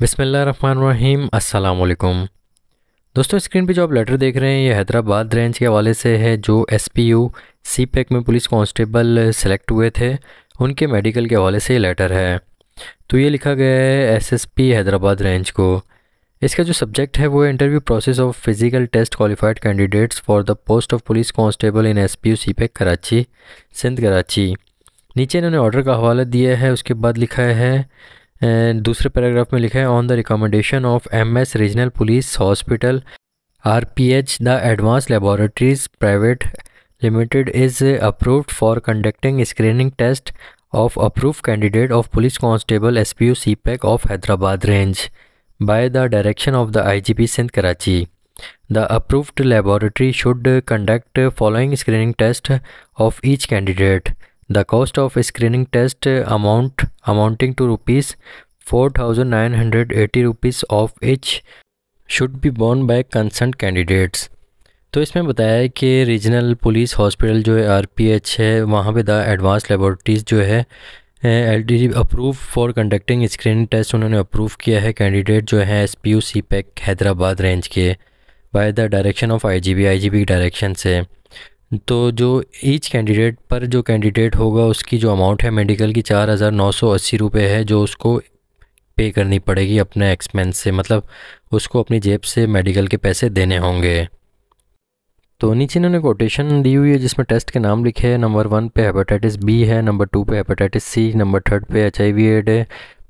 बिसमीम अल्लाम दोस्तों स्क्रीन पे जो आप लेटर देख रहे हैं ये हैदराबाद रेंज के हवाले से है जो S P U C pack में पुलिस कांस्टेबल सेलेक्ट हुए थे उनके मेडिकल के हवाले से ये लेटर है तो ये लिखा गया है S S P Hyderabad range को इसका जो सब्जेक्ट है वो interview process of physical test qualified candidates for the post of police constable in S P U C pack Karachi Sindh Karachi नीचे इन्होंने ऑर्डर का हवाला दिया है उसके बाद लिखा है एंड दूसरे पैराग्राफ में लिखा है on the recommendation of M S regional police hospital R P H the advance laboratories private limited is approved for conducting screening test of approve candidate of police constable S P U C pack of Hyderabad range by the direction of the I G P Sindh Karachi the approved laboratory should conduct following screening test of each candidate The cost of screening test amount amounting to rupees 4980 rupees of each should be borne by concerned candidates. तो इसमें बताया है कि regional police hospital जो है RPH है वहाँ पे द एडवांस लेबोरेटरीज़ जो है L D approve for conducting screening test उन्होंने अप्रूव किया है कैंडिडेट जो है S P U C pack Hyderabad range के by the direction of I G B I G B direction से तो जो ईच कैंडिडेट पर जो कैंडिडेट होगा उसकी जो अमाउंट है मेडिकल की चार हज़ार नौ सौ अस्सी रुपये है जो उसको पे करनी पड़ेगी अपने एक्सपेंस से मतलब उसको अपनी जेब से मेडिकल के पैसे देने होंगे तो नीचे इन्होंने कोटेशन दी हुई है जिसमें टेस्ट के नाम लिखे हैं नंबर वन पे हेपेटाइटिस बी है नंबर टू पे हेपेटाइटिस सी नंबर थर्ड पे एच आई वी एड है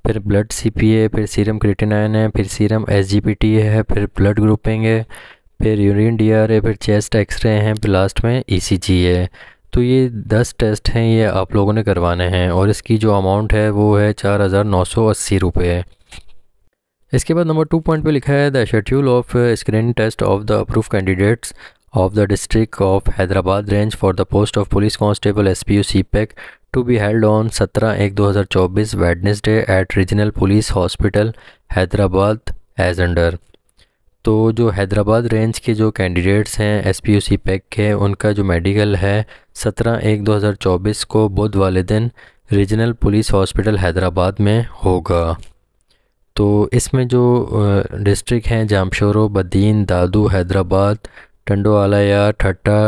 फिर ब्लड सी पी ए फिर सीरम क्रिटिनाइन है फिर serum S G P T है फिर ब्लड ग्रुपिंग है फिर यूरिन है फिर चेस्ट एक्सरे हैं फिर लास्ट में ईसीजी e है तो ये दस टेस्ट हैं ये आप लोगों ने करवाने हैं और इसकी जो अमाउंट है वो है चार हज़ार नौ सौ अस्सी रुपये इसके बाद नंबर टू पॉइंट पे लिखा है the schedule of screen test of the approve candidates of the district of Hyderabad range for the post of police constable S P U C pack to be held on सत्रह एक दो हज़ार चौबीस Wednesday at regional police hospital Hyderabad as under तो जो Hyderabad range के जो candidates हैं S P U C pack के उनका जो मेडिकल है सत्रह एक दो हज़ार चौबीस को बुध वाले दिन रीजनल पुलिस हॉस्पिटल हैदराबाद में होगा तो इसमें जो डिस्ट्रिक्ट हैं जामशोरो बदीन दादू हैदराबाद टंडो आलाया ठट्टा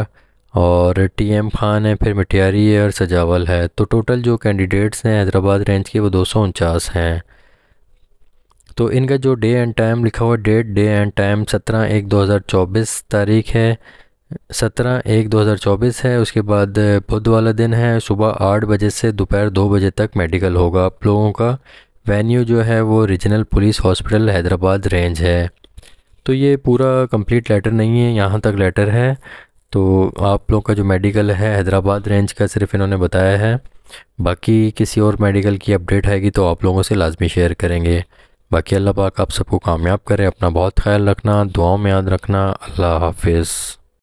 और टी एम खान है फिर मिठियारी है और सजावल है तो टोटल जो कैंडिडेट्स हैं हैदराबाद रेंज के वो दो सौ उनचास हैं तो इनका जो डे एंड टाइम लिखा हुआ डेट डे एंड टाइम सत्रह एक दो हज़ार चौबीस तारीख है सत्रह एक दो हज़ार चौबीस है उसके बाद बुध वाला दिन है सुबह आठ बजे से दोपहर दो बजे तक मेडिकल होगा आप लोगों का वेन्यू जो है वो regional police hospital Hyderabad range है तो ये पूरा कंप्लीट लेटर नहीं है यहाँ तक लेटर है तो आप लोग का जो मेडिकल है हैदराबाद रेंज का सिर्फ इन्होंने बताया है बाकी किसी और मेडिकल की अपडेट आएगी तो आप लोगों से लाजमी शेयर करेंगे बाकी अल्लाह पाक आप सबको कामयाब करें अपना बहुत ख्याल रखना दुआओं में याद रखना अल्लाह हाफिज़